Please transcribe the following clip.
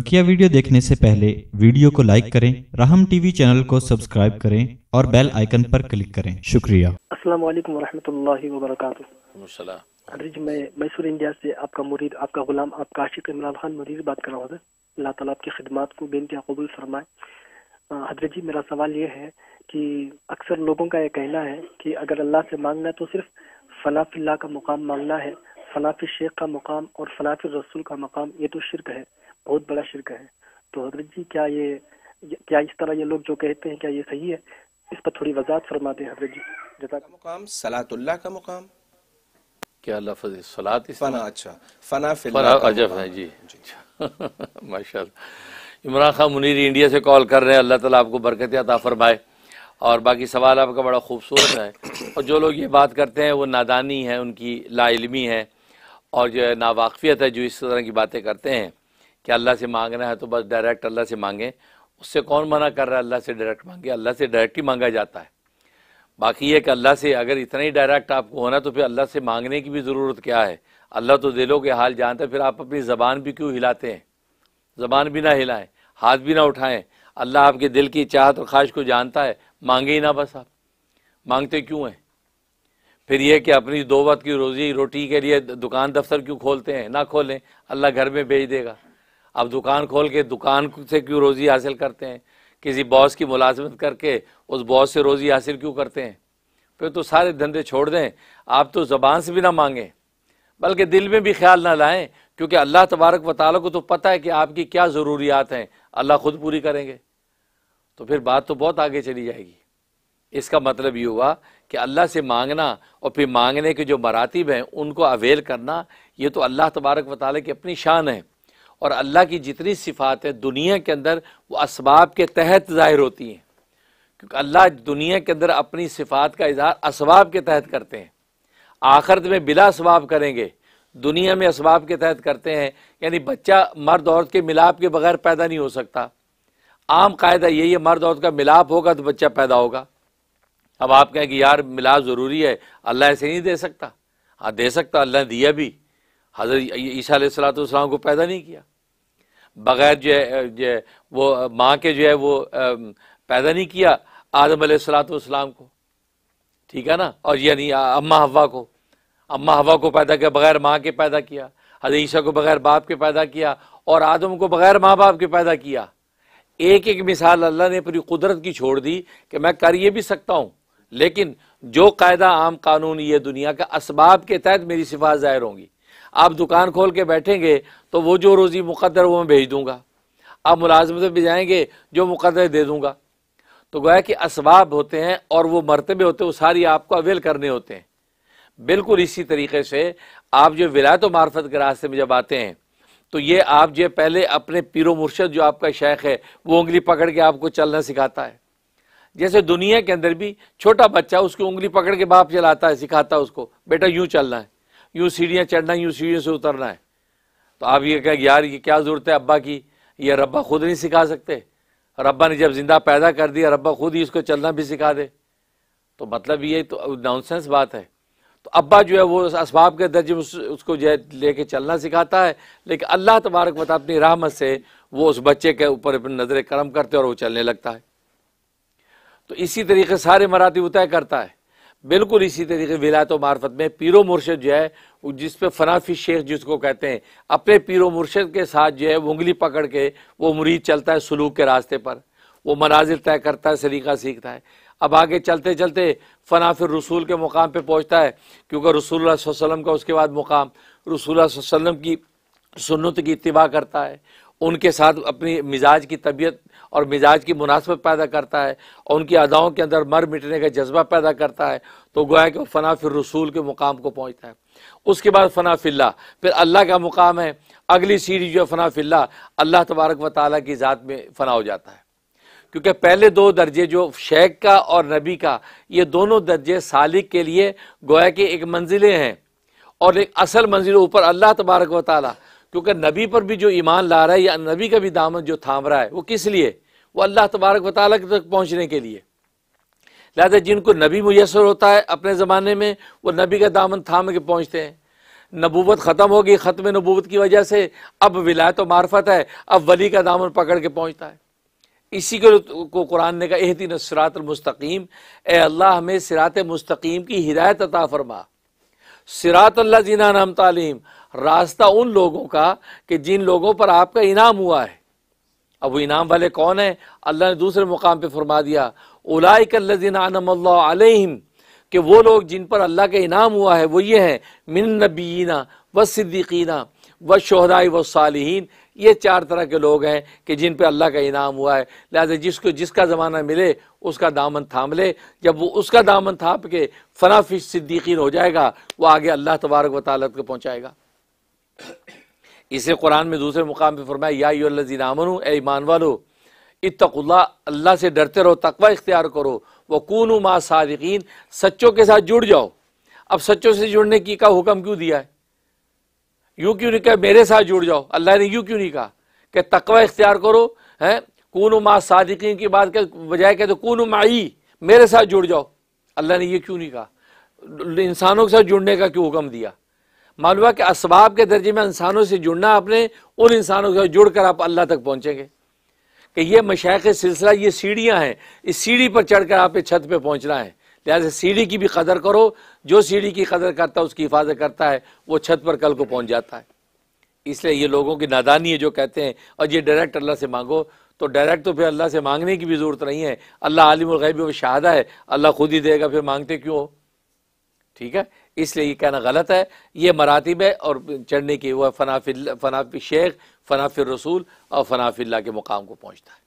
बकिया वीडियो देखने से पहले वीडियो को लाइक करें राहम टीवी चैनल को सब्सक्राइब करें और बेल आइकन पर क्लिक करें शुक्रिया अस्सलाम वालेकुम वरहमतुल्लाहि जी मैं मैसूर इंडिया से आपका मुरीद आपका गुलाम आपका आशिक इमरान खान मुरीद बात कर रहा हूँ अल्लाह तला आपकी खिदमत को बेनती कबूल फरमाए हजरत जी मेरा सवाल ये है कि अक्सर लोगों का यह कहना है कि अगर अल्लाह से मांगना है तो सिर्फ फनाफिल्ला का मुकाम मांगना है फनाफिल शेख का मुकाम और फनाफिल रसूल का मकाम ये तो शिरक है बहुत बड़ा शिरक है तो हजरत जी क्या ये क्या इस तरह ये लोग जो कहते हैं क्या ये सही है इस पर थोड़ी वजात फरमाते हैं हजरत जी मुकाम सलातुल्लाह का मुकाम क्या लफज है सलात फना अच्छा फना फना अजब है जी, जी। माशा इमरान खान मुनीर इंडिया से कॉल कर रहे हैं अल्लाह ताला आपको बरकत अता फरमाए और बाकी सवाल आपका बड़ा खूबसूरत है और जो लोग ये बात करते हैं वो नादानी है उनकी लाइलमी है और जो है नावाकफियत है जो इस तरह की बातें करते हैं कि अल्लाह से मांगना है तो बस डायरेक्ट अल्लाह से मांगें उससे कौन मना कर रहा है अल्लाह से डायरेक्ट मांगे अल्लाह से डायरेक्ट ही मांगा जाता है बाकी ये कि अल्लाह से अगर इतना ही डायरेक्ट आपको होना तो फिर अल्लाह से मांगने की भी ज़रूरत क्या है अल्लाह तो दिलों के हाल जानते फिर आप अपनी ज़बान भी क्यों हिलाते हैं ज़बान भी ना हिलाएं हाथ भी ना उठाएं अल्लाह आपके दिल की चाहत और ख्वाहिश को जानता है मांगे ही ना बस आप मांगते क्यों हैं फिर यह कि अपनी दो वक्त की रोज़ी रोटी के लिए दुकान दफ्तर क्यों खोलते हैं ना खोलें अल्लाह घर में भेज देगा अब दुकान खोल के दुकान से क्यों रोज़ी हासिल करते हैं किसी बॉस की मुलाजमत करके उस बॉस से रोज़ी हासिल क्यों करते हैं फिर तो सारे धंधे छोड़ दें आप तो ज़बान से भी ना मांगें बल्कि दिल में भी ख्याल ना लाएं क्योंकि अल्लाह तबारक वाल को तो पता है कि आपकी क्या ज़रूरियात हैं अल्लाह ख़ुद पूरी करेंगे तो फिर बात तो बहुत आगे चली जाएगी इसका मतलब ये हुआ कि अल्लाह से मांगना और फिर मांगने के जो मरातब हैं उनको अवेल करना ये तो अल्लाह तबारक वाली की अपनी शान है और अल्लाह की जितनी सिफात है दुनिया के अंदर वो इसबाब के तहत ज़ाहिर होती हैं क्योंकि अल्लाह दुनिया के अंदर अपनी सिफात का इजहार इसबाब के तहत करते हैं आखिरत में बिला इसबाब करेंगे दुनिया में इसबाब के तहत करते हैं यानी बच्चा मर्द औरत के मिलाप के बगैर पैदा नहीं हो सकता आम कायदा यही है मर्द औरत का मिलाप होगा तो बच्चा पैदा होगा अब आप कहें कि यार मिलाप ज़रूरी है अल्लाह ऐसे नहीं दे सकता हाँ दे सकता अल्लाह ने दिया भी हजरत ईसा सलात को पैदा नहीं किया बग़ैर जो है जो वो माँ के जो है वो पैदा नहीं किया आदम सलाम को ठीक है ना और यानी अम्मा हवा को अम्मा हवा को पैदा किया बग़ैर माँ के पैदा किया हदीसा को बग़ैर बाप के पैदा किया और आदम को बग़ैर माँ बाप के पैदा किया एक एक मिसाल अल्लाह ने पूरी कुदरत की छोड़ दी कि मैं कर ये भी सकता हूँ लेकिन जो कायदा आम कानून ये दुनिया का इसबाब के तहत मेरी सिफात ज़ाहिर होंगी आप दुकान खोल के बैठेंगे तो वो जो रोज़ी मुकदर वो मैं भेज दूँगा आप मुलाजमत भी जाएंगे जो मुकदर दे दूँगा तो गोया कि इसबाब होते हैं और वो मरतबे होते हैं वो सारी आपको अवेल करने होते हैं बिल्कुल इसी तरीके से आप जो विलायत मार्फत के रास्ते में जब आते हैं तो ये आप जो पहले अपने पीरो मुर्शद जो आपका शेख है वो उंगली पकड़ के आपको चलना सिखाता है जैसे दुनिया के अंदर भी छोटा बच्चा उसकी उंगली पकड़ के बाप चलाता है सिखाता है उसको बेटा यूं चलना है यूँ सीढ़ियाँ चढ़ना यूँ सीढ़ियों से उतरना है तो आप ये कहें यार ये क्या ज़रूरत है अब्बा की ये रब्बा खुद नहीं सिखा सकते रब्बा ने जब ज़िंदा पैदा कर दिया रब्बा खुद ही इसको चलना भी सिखा दे तो मतलब ये तो नॉनसेंस बात है तो अब्बा जो है वो इसबाब के दर्जे उस, उसको जो है लेके चलना सिखाता है लेकिन अल्लाह तबारक मत अपनी रहमत से वो उस बच्चे के ऊपर अपनी नज़र करम करते और वो चलने लगता है तो इसी तरीके सारे मराती तय करता है बिल्कुल इसी तरीके विलायत तो मार्फत में पीरो मुर्शद जो है जिस पे फनाफी शेख जिसको कहते हैं अपने पीरो मुर्शद के साथ जो है उंगली पकड़ के वो मुरीद चलता है सलूक के रास्ते पर वो मनाजिल तय करता है सलीका सीखता है अब आगे चलते चलते फनाफिर रसूल के मुकाम पर पहुँचता है क्योंकि रसूल वसम का उसके बाद मुकाम रसूल वसम की सुन्नत की इतबा करता है उनके साथ अपनी मिजाज की तबीयत और मिजाज की मुनासबत पैदा करता है और उनकी अदाओं के अंदर मर मिटने का जज्बा पैदा करता है तो गोया कि फ़ना फिर रसूल के मुकाम को पहुँचता है उसके बाद फ़ना फ़िल्ला फिर अल्लाह का मुकाम है अगली सीढ़ी जो है फ़ना फ़िल्ला अल्लाह तबारक व ताली की ज़ात में फ़ना हो जाता है क्योंकि पहले दो दर्जे जो शेख का और नबी का ये दोनों दर्जे सालिक के लिए गोया के एक मंजिलें हैं और एक असल मंजिल ऊपर अल्लाह तबारक व ताली क्योंकि नबी पर भी जो ईमान ला रहा है या नबी का भी दामन जो थाम रहा है वो किस लिए वो अल्लाह तबारक वाल तक पहुँचने के लिए लिहाजा जिनको नबी मैसर होता है अपने ज़माने में वो नबी का दामन थाम के पहुँचते हैं नबूबत ख़त्म हो गई ख़त्म नबूबत की वजह से अब विलायत तो मार्फत है अब वली का दामन पकड़ के पहुँचता है इसी को, को कुरान ने कहा एहतिन सरातमस्तकीम ए अल्लाह हमें सिरात मुस्तकीम की हिदायत अता फरमा सिरात अल्लाह जीना नाम तालीम रास्ता उन लोगों का कि जिन लोगों पर आपका इनाम हुआ है अब वो इनाम वाले कौन हैं अल्लाह ने दूसरे मुकाम पे फरमा दिया उलाई कल्लिनम कि वो लोग जिन पर अल्लाह का इनाम हुआ है वो ये हैं मिन नबीना व सिद्दीकीना व शहरा व सालहीन ये चार तरह के लोग हैं कि जिन पर अल्लाह का इनाम हुआ है लिहाजा जिसको जिसका ज़माना मिले उसका दामन थाम ले जब वो उसका दामन थाप के फ़नाफी सिद्दीकीन हो जाएगा वो आगे अल्लाह तबारक व को पहुँचाएगा इसे कुरान में दूसरे मुकाम पर फरमाया याजीनामन ईमान वालो इतकुल्ला अल्लाह से डरते रहो तकवा इख्तियार करो व कून मा सादिकीन सच्चों के साथ जुड़ जाओ अब सच्चों से जुड़ने की का हुक्म क्यों दिया है यूँ क्यों नहीं कहा मेरे साथ जुड़ जाओ अल्लाह ने यूं क्यों नहीं कहा कि तकवा इख्तियार करो है कून मा सादिकीन की बात के बजाय कहते तो, कून माई मेरे साथ जुड़ जाओ अल्लाह ने यह क्यों नहीं कहा इंसानों के साथ जुड़ने का क्यों हुक्म दिया मालूम है कि इसबाब के दर्जे में इंसानों से जुड़ना आपने उन इंसानों से जुड़ कर आप अल्लाह तक पहुँचेंगे कि ये मशाक सिलसिला ये सीढ़ियाँ हैं इस सीढ़ी पर चढ़ कर आपके छत पर पहुँचना है लिहाजा सीढ़ी की भी कदर करो जो सीढ़ी की कदर करता है उसकी हिफाजत करता है वो छत पर कल को पहुँच जाता है इसलिए ये लोगों की नादानी है जो कहते हैं और ये डायरेक्ट अल्लाह से मांगो तो डायरेक्ट तो फिर अल्लाह से मांगने की भी ज़रूरत नहीं है अल्लाह आलिम और व शहादा है अल्लाह खुद ही देगा फिर मांगते क्यों हो ठीक है इसलिए ये कहना गलत है ये मरातब है और चढ़ने की वह फनाफिल फनाफि शेख फनाफिर रसूल और फनाफिल्ला के मुकाम को पहुँचता है